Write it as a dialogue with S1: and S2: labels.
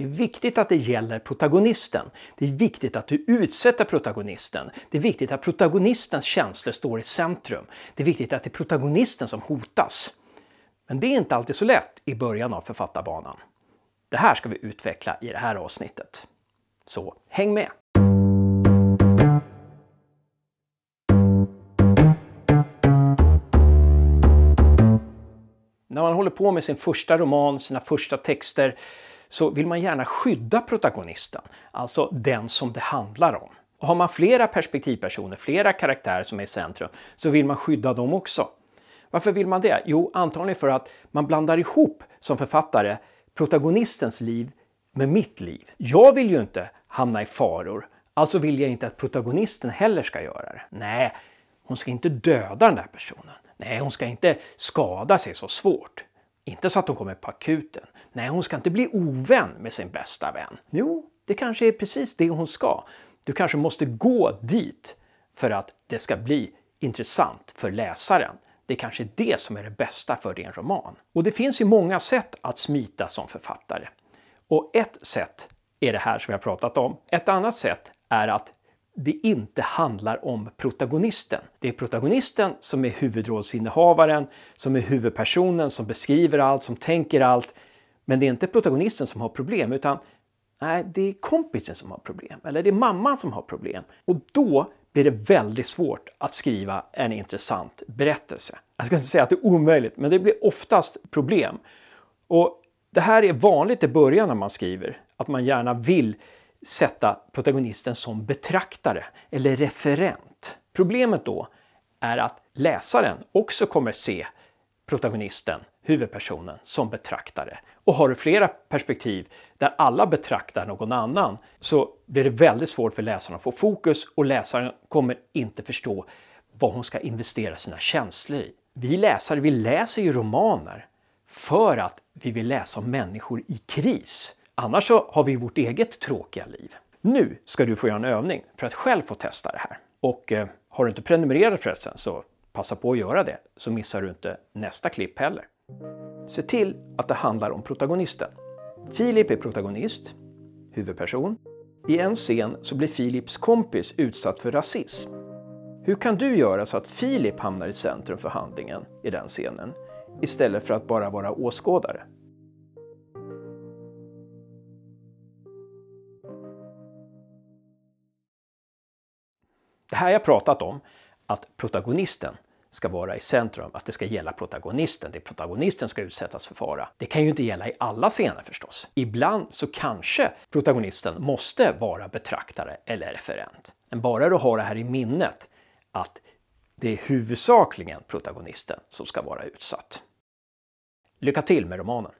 S1: Det är viktigt att det gäller protagonisten. Det är viktigt att du utsätter protagonisten. Det är viktigt att protagonistens känslor står i centrum. Det är viktigt att det är protagonisten som hotas. Men det är inte alltid så lätt i början av författarbanan. Det här ska vi utveckla i det här avsnittet. Så häng med! När man håller på med sin första roman, sina första texter, så vill man gärna skydda protagonisten, alltså den som det handlar om. Och har man flera perspektivpersoner, flera karaktärer som är i centrum, så vill man skydda dem också. Varför vill man det? Jo, antagligen för att man blandar ihop som författare protagonistens liv med mitt liv. Jag vill ju inte hamna i faror, alltså vill jag inte att protagonisten heller ska göra det. Nej, hon ska inte döda den där personen. Nej, hon ska inte skada sig så svårt. Inte så att hon kommer på akuten. Nej, hon ska inte bli ovän med sin bästa vän. Jo, det kanske är precis det hon ska. Du kanske måste gå dit för att det ska bli intressant för läsaren. Det är kanske är det som är det bästa för din roman. Och det finns ju många sätt att smita som författare. Och ett sätt är det här som jag pratat om. Ett annat sätt är att det inte handlar om protagonisten. Det är protagonisten som är huvudrollsinnehavaren, som är huvudpersonen, som beskriver allt, som tänker allt. Men det är inte protagonisten som har problem utan nej, det är kompisen som har problem. Eller det är mamman som har problem. Och då blir det väldigt svårt att skriva en intressant berättelse. Jag ska inte säga att det är omöjligt, men det blir oftast problem. Och det här är vanligt i början när man skriver, att man gärna vill sätta protagonisten som betraktare eller referent. Problemet då är att läsaren också kommer se protagonisten, huvudpersonen, som betraktare. Och har du flera perspektiv där alla betraktar någon annan så blir det väldigt svårt för läsaren att få fokus och läsaren kommer inte förstå vad hon ska investera sina känslor i. Vi läsare, vi läser ju romaner för att vi vill läsa om människor i kris. Annars så har vi vårt eget tråkiga liv. Nu ska du få göra en övning för att själv få testa det här. Och eh, har du inte prenumererat förresten så passa på att göra det så missar du inte nästa klipp heller. Se till att det handlar om protagonisten. Filip är protagonist, huvudperson. I en scen så blir Filips kompis utsatt för rasism. Hur kan du göra så att Filip hamnar i centrum för handlingen i den scenen istället för att bara vara åskådare? Det här jag pratat om, att protagonisten ska vara i centrum, att det ska gälla protagonisten, det är protagonisten ska utsättas för fara. Det kan ju inte gälla i alla scener förstås. Ibland så kanske protagonisten måste vara betraktare eller referent. Men bara du har det här i minnet, att det är huvudsakligen protagonisten som ska vara utsatt. Lycka till med romanen!